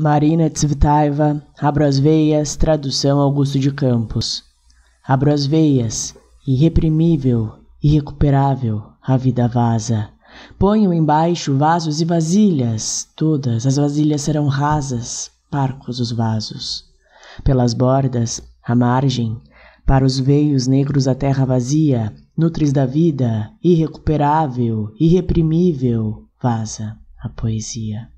Marina Tsvetaeva, Abro as Veias, tradução Augusto de Campos. Abro as veias, irreprimível, irrecuperável, a vida vaza. Ponho embaixo vasos e vasilhas, todas as vasilhas serão rasas, parcos os vasos. Pelas bordas, à margem, para os veios negros a terra vazia, nutres da vida, irrecuperável, irreprimível, vaza a poesia.